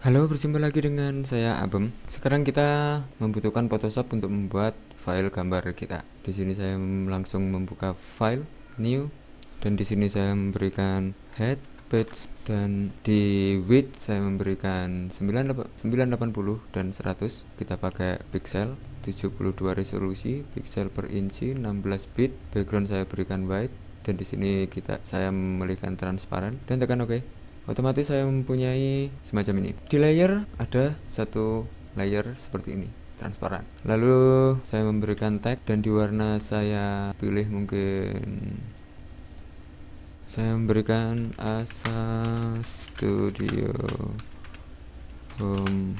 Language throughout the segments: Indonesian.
Halo, berjumpa lagi dengan saya Abem. Sekarang kita membutuhkan Photoshop untuk membuat file gambar kita. Di sini saya langsung membuka file new dan di sini saya memberikan head, page dan di width saya memberikan 980 dan 100. Kita pakai pixel 72 resolusi, pixel per inci 16 bit. Background saya berikan white dan di sini kita saya memberikan transparan dan tekan OK otomatis saya mempunyai semacam ini di layer ada satu layer seperti ini transparan lalu saya memberikan tag dan di warna saya pilih mungkin saya memberikan asa studio home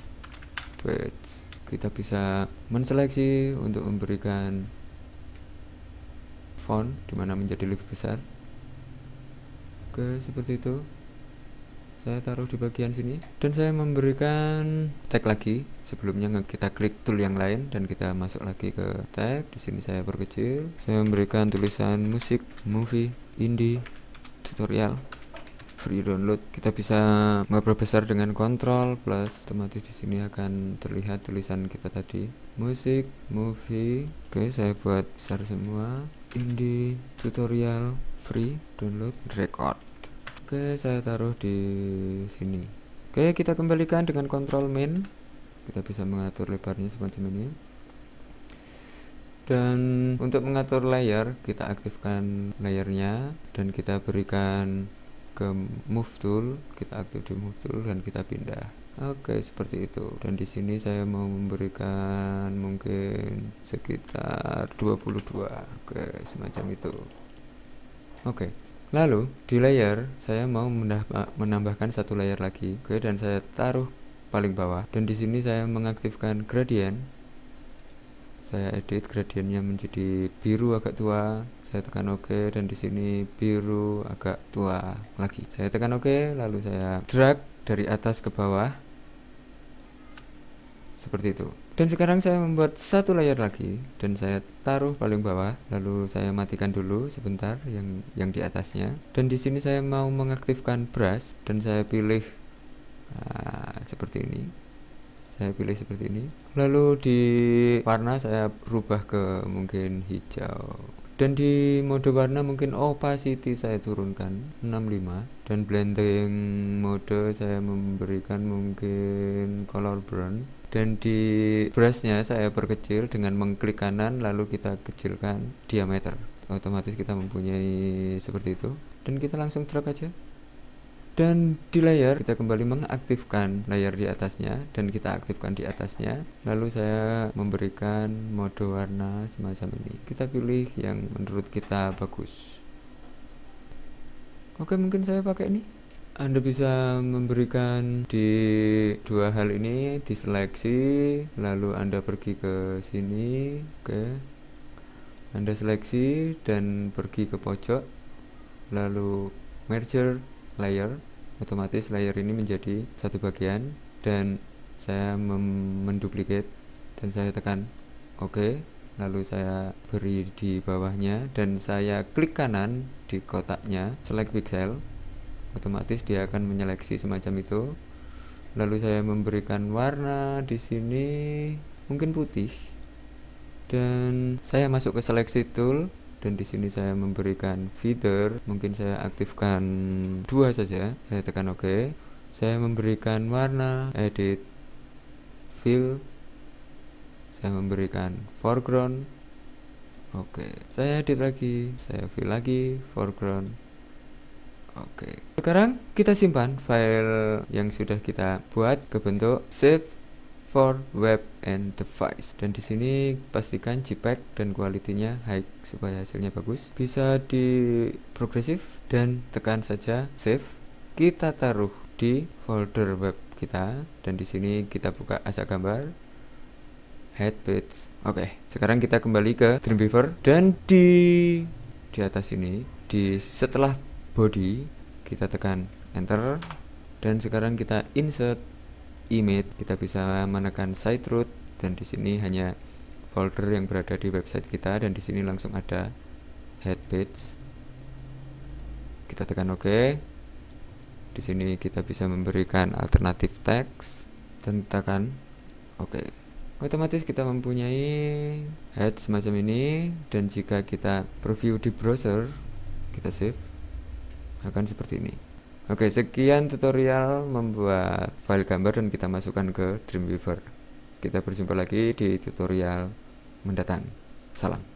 page kita bisa menseleksi untuk memberikan font dimana menjadi lebih besar oke seperti itu saya taruh di bagian sini dan saya memberikan tag lagi sebelumnya kita klik tool yang lain dan kita masuk lagi ke tag di sini saya perkecil saya memberikan tulisan musik movie indie tutorial free download kita bisa memperbesar dengan kontrol plus otomatis di sini akan terlihat tulisan kita tadi musik movie oke saya buat besar semua indie tutorial free download record Oke, saya taruh di sini. Oke, kita kembalikan dengan kontrol Min. Kita bisa mengatur lebarnya semacam ini. Dan untuk mengatur layer, kita aktifkan layernya dan kita berikan ke move tool, kita aktif di move tool dan kita pindah. Oke, seperti itu. Dan di sini saya mau memberikan mungkin sekitar 22. Oke, semacam itu. Oke. Lalu di layer saya mau menambahkan satu layer lagi. Oke dan saya taruh paling bawah dan di sini saya mengaktifkan gradient. Saya edit gradientnya menjadi biru agak tua. Saya tekan OK dan di sini biru agak tua lagi. Saya tekan OK lalu saya drag dari atas ke bawah seperti itu dan sekarang saya membuat satu layar lagi dan saya taruh paling bawah lalu saya matikan dulu sebentar yang yang di atasnya dan di sini saya mau mengaktifkan brush dan saya pilih uh, seperti ini saya pilih seperti ini lalu di warna saya rubah ke mungkin hijau dan di mode warna mungkin opacity saya turunkan 65 dan blending mode saya memberikan mungkin color brown dan di brushnya saya perkecil dengan mengklik kanan lalu kita kecilkan diameter otomatis kita mempunyai seperti itu dan kita langsung drag aja dan di layer kita kembali mengaktifkan layer di atasnya dan kita aktifkan di atasnya lalu saya memberikan mode warna semacam ini kita pilih yang menurut kita bagus oke mungkin saya pakai ini anda bisa memberikan di dua hal ini diseleksi lalu Anda pergi ke sini oke okay. Anda seleksi dan pergi ke pojok lalu merger layer otomatis layer ini menjadi satu bagian dan saya menduplikat dan saya tekan oke okay. lalu saya beri di bawahnya dan saya klik kanan di kotaknya select pixel otomatis dia akan menyeleksi semacam itu lalu saya memberikan warna di sini mungkin putih dan saya masuk ke seleksi tool dan di sini saya memberikan feeder mungkin saya aktifkan dua saja saya tekan OK saya memberikan warna edit fill saya memberikan foreground oke okay. saya edit lagi saya fill lagi foreground Oke. Sekarang kita simpan file yang sudah kita buat ke bentuk save for web and device. Dan di sini pastikan JPEG dan kualitinya high supaya hasilnya bagus. Bisa di progresif dan tekan saja save. Kita taruh di folder web kita dan di sini kita buka asa gambar head page. Oke, okay. sekarang kita kembali ke Dreamweaver dan di di atas ini di setelah body kita tekan enter dan sekarang kita insert image kita bisa menekan site root dan di sini hanya folder yang berada di website kita dan di sini langsung ada head page kita tekan OK di sini kita bisa memberikan alternatif teks dan tekan OK otomatis kita mempunyai head semacam ini dan jika kita preview di browser kita save akan seperti ini Oke sekian tutorial membuat file gambar dan kita masukkan ke Dreamweaver Kita berjumpa lagi di tutorial mendatang Salam